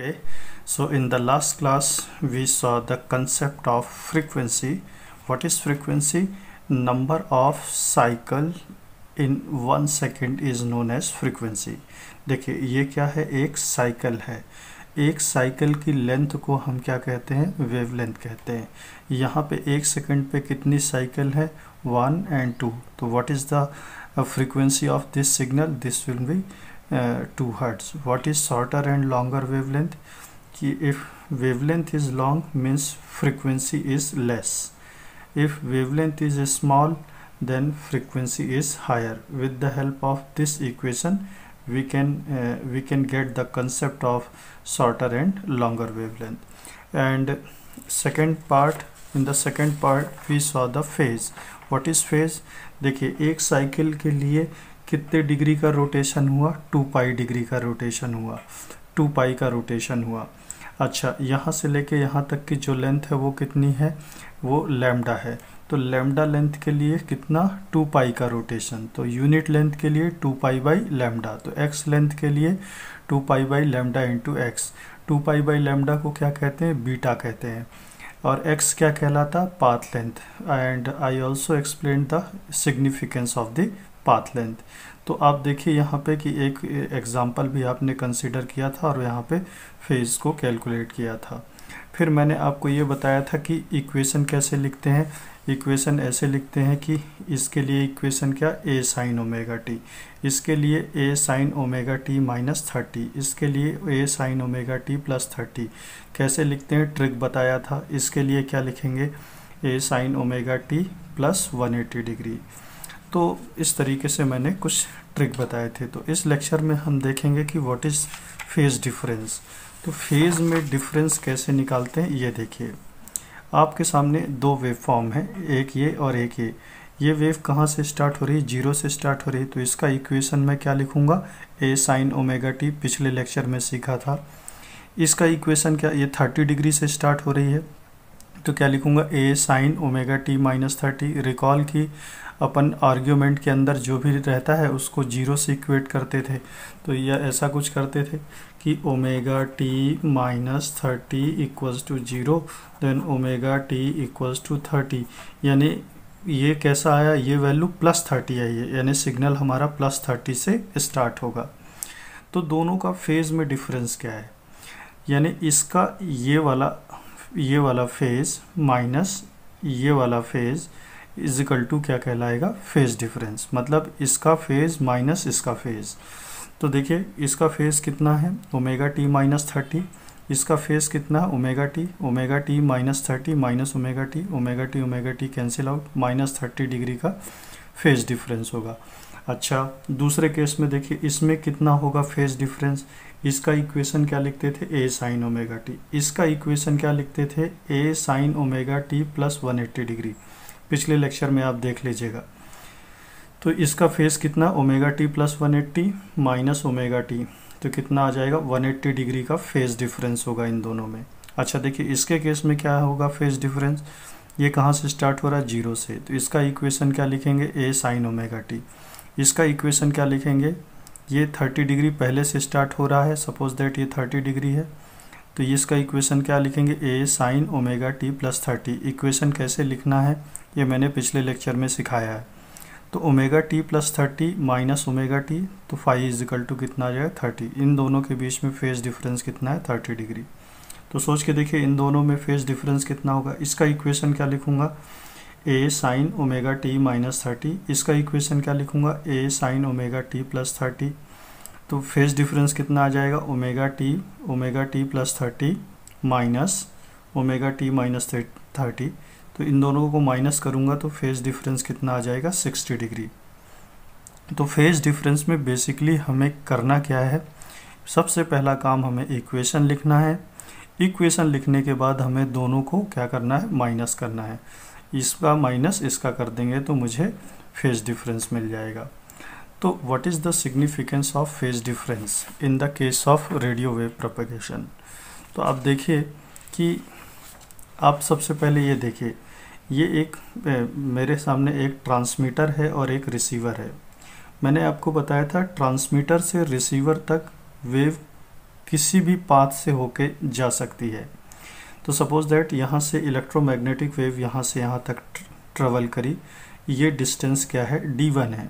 okay so in the last class we saw the concept of frequency what is frequency number of cycle in one second is known as frequency dekhiye ये क्या है एक cycle है एक cycle की length को हम क्या कहते हैं वेव लेंथ कहते हैं यहाँ पे एक सेकंड पे कितनी साइकिल है वन एंड टू तो what is the frequency of this signal this will be two hertz what is shorter and longer wave length कि if wave length is long means frequency is less if wave length is small then frequency is higher with the help of this equation we can we can get the concept of shorter and longer wave length and second part in the second part we saw the phase what is phase देखिए एक cycle के लिए कितने degree का rotation हुआ two pi degree का rotation हुआ two pi का रोटेशन हुआ अच्छा यहाँ से लेके यहाँ तक की जो लेंथ है वो कितनी है वो लेमडा है तो लेमडा लेंथ के लिए कितना टू पाई का रोटेशन तो यूनिट लेंथ के लिए टू पाई बाई लेमडा तो एक्स लेंथ के लिए two pi by lambda into X two pi by lambda को क्या कहते हैं बीटा कहते हैं और एक्स क्या कहलाता path length and I also explain the significance of the path length तो आप देखिए यहाँ पे कि एक एग्ज़ाम्पल भी आपने कंसिडर किया था और यहाँ पे फेज़ को कैलकुलेट किया था फिर मैंने आपको ये बताया था कि इक्वेशन कैसे लिखते हैं इक्वेशन ऐसे लिखते हैं कि इसके लिए इक्वेशन क्या ए साइन ओमेगा टी इसके लिए A sine omega T minus thirty इसके लिए A sine omega T plus thirty कैसे लिखते हैं ट्रिक बताया था इसके लिए क्या लिखेंगे A sine omega T plus one eighty degree तो इस तरीके से मैंने कुछ ट्रिक बताए थे तो इस लेक्चर में हम देखेंगे कि व्हाट इज़ फेज़ डिफरेंस तो फेज़ में डिफरेंस कैसे निकालते हैं ये देखिए आपके सामने दो वेव फॉर्म है एक ये और एक ये ये वेव कहाँ से स्टार्ट हो रही है जीरो से स्टार्ट हो रही है तो इसका इक्वेशन मैं क्या लिखूँगा ए साइन ओमेगा टी पिछले लेक्चर में सीखा था इसका इक्वेशन क्या ये थर्टी डिग्री से स्टार्ट हो रही है तो क्या लिखूँगा A sine omega T minus thirty recall की अपन आर्ग्यूमेंट के अंदर जो भी रहता है उसको जीरो से इक्वेट करते थे तो यह ऐसा कुछ करते थे कि omega T minus thirty equals to zero then omega T equals to thirty यानी ये कैसा आया ये वैल्यू प्लस थर्टी आई है यानी सिग्नल हमारा प्लस थर्टी से स्टार्ट होगा तो दोनों का फेज़ में डिफरेंस क्या है यानी इसका ये वाला ये वाला फेज माइनस ये वाला फेज इजिकल टू क्या कहलाएगा फेज डिफरेंस मतलब इसका फेज माइनस इसका फेज तो देखिए इसका फेज कितना है ओमेगा टी माइनस थर्टी इसका फेज़ कितना है omega T omega T minus thirty minus omega T omega T omega T cancel out minus thirty degree का फेज डिफरेंस होगा अच्छा दूसरे केस में देखिए इसमें कितना होगा फेज डिफरेंस इसका इक्वेशन क्या लिखते थे ए साइन ओमेगा टी इसका इक्वेशन क्या लिखते थे A sine omega T plus one eighty degree पिछले लेक्चर में आप देख लीजिएगा तो इसका फेस कितना omega T plus one eighty minus omega T तो कितना आ जाएगा 180 डिग्री का फेज डिफरेंस होगा इन दोनों में अच्छा देखिए इसके केस में क्या होगा फेज डिफरेंस ये कहाँ से स्टार्ट हो रहा है जीरो से तो इसका इक्वेशन क्या लिखेंगे ए साइन ओमेगा टी इसका इक्वेशन क्या लिखेंगे ये 30 डिग्री पहले से स्टार्ट हो रहा है सपोज दैट ये 30 डिग्री है तो ये इसका इक्वेशन क्या लिखेंगे A sine omega T plus thirty equation कैसे लिखना है ये मैंने पिछले लेक्चर में सिखाया है तो omega T plus thirty minus omega T तो फाइव इजिकल टू कितना आ जाएगा थर्टी इन दोनों के बीच में फेज डिफरेंस कितना है थर्टी डिग्री तो सोच के देखिए इन दोनों में फेज डिफरेंस कितना होगा इसका इक्वेशन क्या लिखूँगा A sine omega T minus thirty इसका इक्वेशन क्या लिखूंगा A sine omega T plus thirty तो फेज डिफरेंस कितना आ जाएगा omega T omega T plus thirty minus omega T minus thirty तो इन दोनों को माइनस करूँगा तो फेज डिफरेंस कितना आ जाएगा सिक्सटी डिग्री तो फेज डिफरेंस में बेसिकली हमें करना क्या है सबसे पहला काम हमें इक्वेशन लिखना है इक्वेशन लिखने के बाद हमें दोनों को क्या करना है माइनस करना है इसका माइनस इसका कर देंगे तो मुझे फेज डिफरेंस मिल जाएगा तो what is the significance of phase difference in the case of radio wave propagation तो आप देखिए कि आप सबसे पहले ये देखिए ये एक ए, मेरे सामने एक ट्रांसमीटर है और एक रिसीवर है मैंने आपको बताया था ट्रांसमीटर से रिसीवर तक वेव किसी भी पाथ से होके जा सकती है तो सपोज़ दैट यहाँ से इलेक्ट्रोमैग्नेटिक वेव यहाँ से यहाँ तक ट्रेवल करी ये डिस्टेंस क्या है डी वन है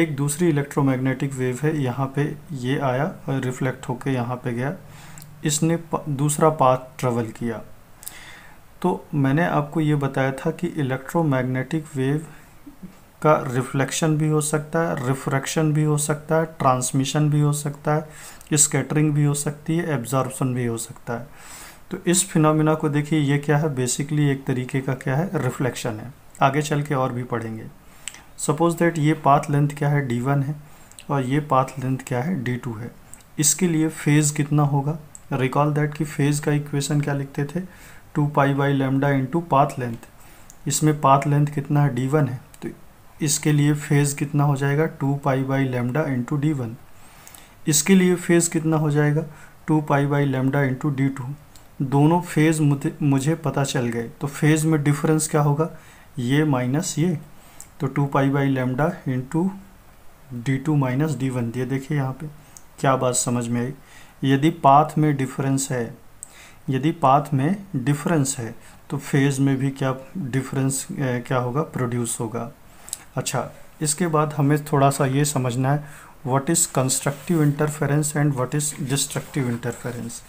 एक दूसरी इलेक्ट्रोमैग्नेटिक वेव है यहाँ पे ये आया रिफ्लेक्ट होके यहाँ पे गया इसने दूसरा पाथ ट्रेवल किया तो मैंने आपको ये बताया था कि इलेक्ट्रोमैग्नेटिक वेव का रिफ्लेक्शन भी हो सकता है रिफ्रैक्शन भी हो सकता है ट्रांसमिशन भी हो सकता है स्कैटरिंग भी हो सकती है एब्जॉर्बसन भी हो सकता है तो इस फिनोमिना को देखिए ये क्या है बेसिकली एक तरीके का क्या है रिफ्लेक्शन है आगे चल के और भी पढ़ेंगे सपोज दैट ये पाथ लेंथ क्या है डी वन है और ये पाथ लेंथ क्या है डी टू है इसके लिए फेज़ कितना होगा रिकॉल दैट कि फेज़ का इक्वेशन क्या लिखते थे two pi by lambda into path length इसमें पाथ लेंथ कितना है डी वन है तो इसके लिए फेज़ कितना हो जाएगा two pi by lambda into D one इसके लिए फेज़ कितना हो जाएगा two pi by lambda into D two दोनों फेज़ मुझे पता चल गए तो फेज़ में डिफरेंस क्या होगा ये माइनस ये तो two pi by lambda into D two minus D one ये देखिए यहाँ पे क्या बात समझ में आई यदि पाथ में डिफरेंस है यदि पाथ में डिफरेंस है तो फेज़ में भी क्या डिफरेंस क्या होगा प्रोड्यूस होगा अच्छा इसके बाद हमें थोड़ा सा ये समझना है what is constructive interference and what is destructive interference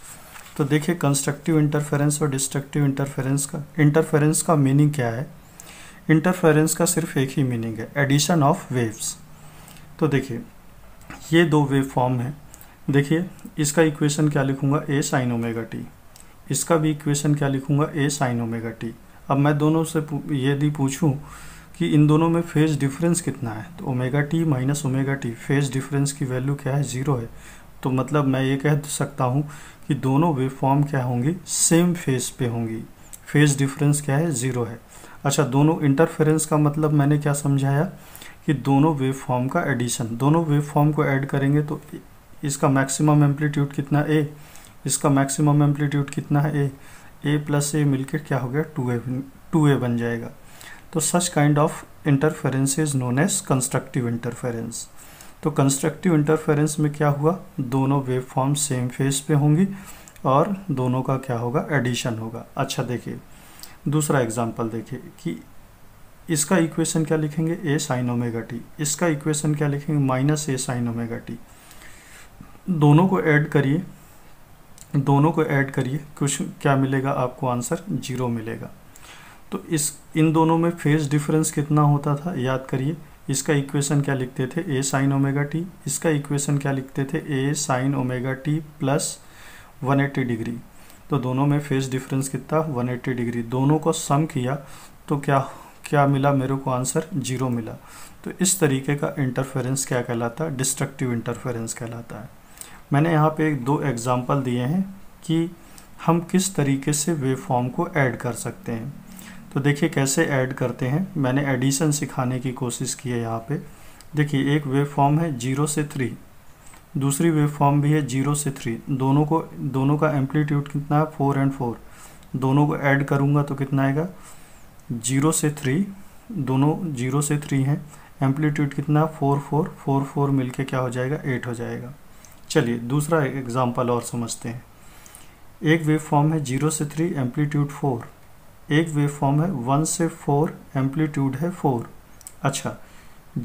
तो देखिए कंस्ट्रक्टिव इंटरफेरेंस और डिस्ट्रक्टिव इंटरफेरेंस का इंटरफेरेंस का मीनिंग क्या है इंटरफेरेंस का सिर्फ एक ही मीनिंग है एडिशन ऑफ वेव्स तो देखिए ये दो वेव फॉर्म है देखिए इसका इक्वेशन क्या लिखूंगा ए साइन ओमेगा टी इसका भी इक्वेशन क्या लिखूंगा ए साइन ओमेगा टी अब मैं दोनों से यदि पूछूं कि इन दोनों में फेज डिफरेंस कितना है तो omega T minus omega T phase difference की वैल्यू क्या है ज़ीरो है तो मतलब मैं ये कह सकता हूँ कि दोनों वेव फॉर्म क्या होंगी सेम फेज पे होंगी फेज डिफरेंस क्या है ज़ीरो है अच्छा दोनों इंटरफेरेंस का मतलब मैंने क्या समझाया कि दोनों वेव फॉर्म का एडिशन दोनों वेव फॉर्म को ऐड करेंगे तो इसका मैक्सिमम एम्पलीट्यूड कितना ए इसका मैक्सिमम एम्पलीट्यूड कितना है ए ए प्लस ए मिलकर क्या हो गया टू ए टू ए बन जाएगा तो such kind of interference is known as constructive interference तो कंस्ट्रक्टिव इंटरफेरेंस में क्या हुआ दोनों वेव फॉर्म सेम फेस पे होंगी और दोनों का क्या होगा एडिशन होगा अच्छा देखिए दूसरा एग्जाम्पल देखिए कि इसका इक्वेशन क्या लिखेंगे ए साइन ओमेगा टी इसका इक्वेशन क्या लिखेंगे minus A sine omega T दोनों को ऐड करिए दोनों को ऐड करिए कुछ क्या मिलेगा आपको आंसर जीरो मिलेगा तो इस इन दोनों में फेज डिफरेंस कितना होता था याद करिए इसका इक्वेशन क्या लिखते थे ए साइन ओमेगा टी इसका इक्वेशन क्या लिखते थे A sine omega T plus 180 degree तो दोनों में फेज डिफरेंस कितना 180 डिग्री दोनों को सम किया तो क्या क्या मिला मेरे को आंसर जीरो मिला तो इस तरीके का इंटरफेरेंस क्या कहलाता है डिस्ट्रक्टिव इंटरफेरेंस कहलाता है मैंने यहाँ पे एक दो एग्जाम्पल दिए हैं कि हम किस तरीके से वेव फॉर्म को ऐड कर सकते हैं तो देखिए कैसे ऐड करते हैं मैंने एडिशन सिखाने की कोशिश की है यहाँ पे देखिए एक वेव फॉर्म है जीरो से थ्री दूसरी वेव फॉर्म भी है जीरो से थ्री दोनों को दोनों का एम्पलीट्यूड कितना है फोर एंड फोर दोनों को ऐड करूँगा तो कितना आएगा जीरो से थ्री दोनों जीरो से थ्री हैं एम्पलीट्यूड कितना फोर फोर फोर फोर मिल क्या हो जाएगा एट हो जाएगा चलिए दूसरा एग्जाम्पल और समझते हैं एक वेव फॉर्म है जीरो से थ्री एम्पलीट्यूड फोर एक वेव फॉर्म है वन से फोर एम्पलीट्यूड है फोर अच्छा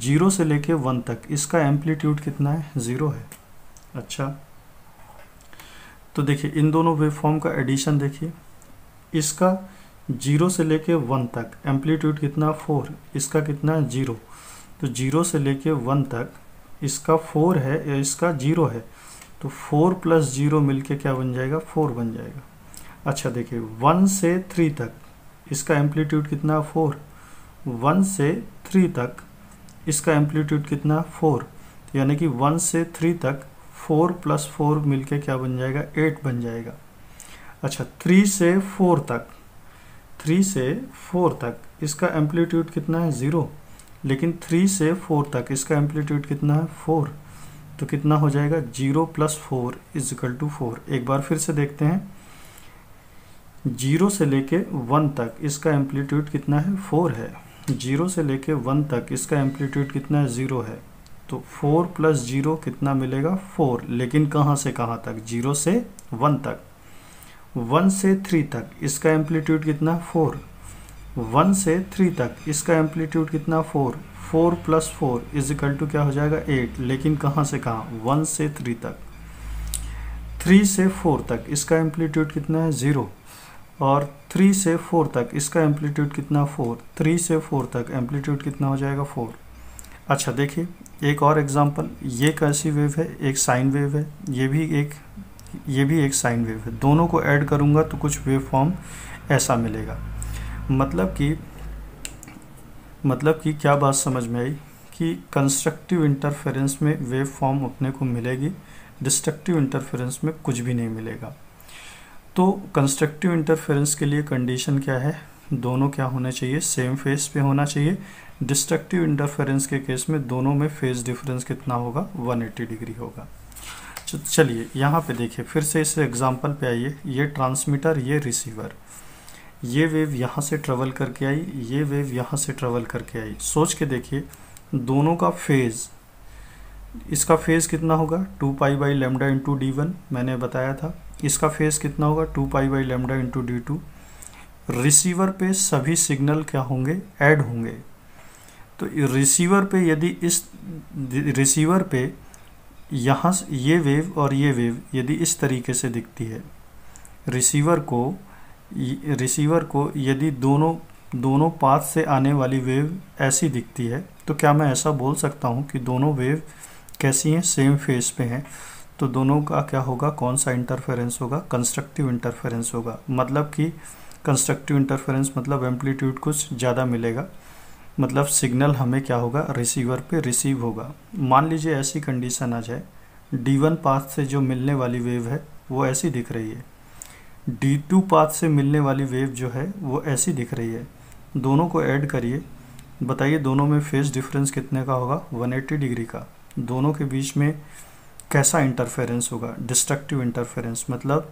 जीरो से लेके वन तक इसका एम्पलीट्यूड कितना है ज़ीरो है अच्छा तो देखिए इन दोनों वेव फॉर्म का एडिशन देखिए इसका जीरो से लेके वन तक एम्पलीट्यूड कितना फोर इसका कितना है जीरो तो जीरो से लेके वन तक इसका फोर है या इसका जीरो है तो फोर प्लस जीरो मिलके क्या बन जाएगा फोर बन जाएगा अच्छा देखिए वन से थ्री तक इसका एम्पलीट्यूड कितना फोर वन से थ्री तक इसका एम्पलीट्यूड कितना फोर तो यानी कि वन से थ्री तक फोर प्लस फोर मिल क्या बन जाएगा एट बन जाएगा अच्छा थ्री से फोर तक थ्री से फोर तक इसका एम्पलीट्यूड कितना है ज़ीरो लेकिन थ्री से फोर तक इसका एम्पलीट्यूड कितना है फोर तो कितना हो जाएगा zero plus four equal to four एक बार फिर से देखते हैं जीरो से लेके वन तक इसका एम्पलीट्यूड कितना है फोर है जीरो से लेके वन तक इसका एम्पलीट्यूड कितना है ज़ीरो है तो फोर प्लस जीरो कितना मिलेगा फोर लेकिन कहाँ से कहाँ तक जीरो से वन तक वन से थ्री तक इसका एम्पलीट्यूड कितना है फोर वन से थ्री तक इसका एम्पलीट्यूड कितना four four plus four is equal to क्या हो जाएगा एट लेकिन कहाँ से कहाँ वन से थ्री तक थ्री से फोर तक इसका एम्पलीट्यूड कितना है ज़ीरो और थ्री से फोर तक इसका एम्पलीट्यूड कितना फोर थ्री से फोर तक एम्पलीट्यूड कितना हो जाएगा फोर अच्छा देखिए एक और एग्जांपल ये कैसी वेव है एक साइन वेव है ये भी एक ये भी एक साइन वेव है दोनों को ऐड करूँगा तो कुछ वेव फॉर्म ऐसा मिलेगा मतलब कि मतलब कि क्या बात समझ में आई कि कंस्ट्रक्टिव इंटरफेरेंस में वेव फॉर्म अपने को मिलेगी डिस्ट्रक्टिव इंटरफेरेंस में कुछ भी नहीं मिलेगा तो कंस्ट्रक्टिव इंटरफेरेंस के लिए कंडीशन क्या है दोनों क्या होने चाहिए सेम फेस पे होना चाहिए डिस्ट्रक्टिव इंटरफेरेंस के केस में दोनों में फ़ेज़ डिफरेंस कितना होगा 180 डिग्री होगा चलिए यहाँ पे देखिए फिर से इस एग्जांपल पे आइए ये ट्रांसमीटर ये रिसीवर ये वेव यहाँ से ट्रेवल करके आई ये वेव यहाँ से ट्रेवल करके आई सोच के देखिए दोनों का फेज़ इसका फेज़ कितना होगा two pi by lambda into D one मैंने बताया था इसका फेस कितना होगा two pi by lambda into D two receiver पे सभी सिग्नल क्या होंगे ऐड होंगे तो रिसीवर पे यदि इस रिसीवर पे यहाँ ये वेव और ये वेव यदि इस तरीके से दिखती है रिसीवर को रिसीवर को यदि दोनों दोनों पाथ से आने वाली वेव ऐसी दिखती है तो क्या मैं ऐसा बोल सकता हूँ कि दोनों वेव कैसी हैं सेम फेस पे हैं तो दोनों का क्या होगा कौन सा इंटरफेरेंस होगा कंस्ट्रक्टिव इंटरफेरेंस होगा मतलब कि कंस्ट्रक्टिव इंटरफेरेंस मतलब एम्पलीट्यूड कुछ ज़्यादा मिलेगा मतलब सिग्नल हमें क्या होगा रिसीवर पे रिसीव होगा मान लीजिए ऐसी कंडीशन आ जाए डी वन पाथ से जो मिलने वाली वेव है वो ऐसी दिख रही है डी टू पाथ से मिलने वाली वेव जो है वो ऐसी दिख रही है दोनों को ऐड करिए बताइए दोनों में फेज डिफरेंस कितने का होगा 180 डिग्री का दोनों के बीच में कैसा इंटरफेरेंस होगा डिस्ट्रक्टिव इंटरफेरेंस मतलब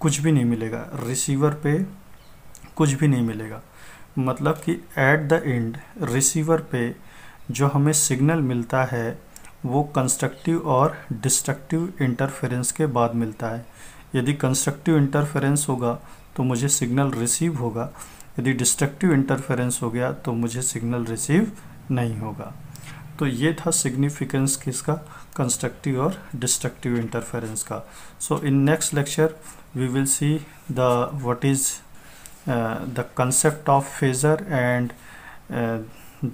कुछ भी नहीं मिलेगा रिसीवर पे कुछ भी नहीं मिलेगा मतलब कि एट द एंड रिसीवर पे जो हमें सिग्नल मिलता है वो कंस्ट्रक्टिव और डिस्ट्रक्टिव इंटरफेरेंस के बाद मिलता है यदि कंस्ट्रक्टिव इंटरफेरेंस होगा तो मुझे सिग्नल रिसीव होगा यदि डिस्ट्रक्टिव इंटरफेरेंस हो गया तो मुझे सिग्नल रिसीव नहीं होगा तो ये था सिग्निफिकेंस किसका कंस्ट्रक्टिव और डिस्ट्रक्टिव इंटरफेरेंस का so in next lecture we will see the what is the concept of phasor and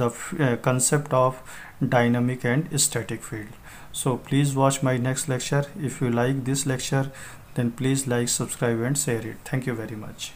the concept of dynamic and static field so please watch my next lecture if you like this lecture then please like subscribe and share it thank you very much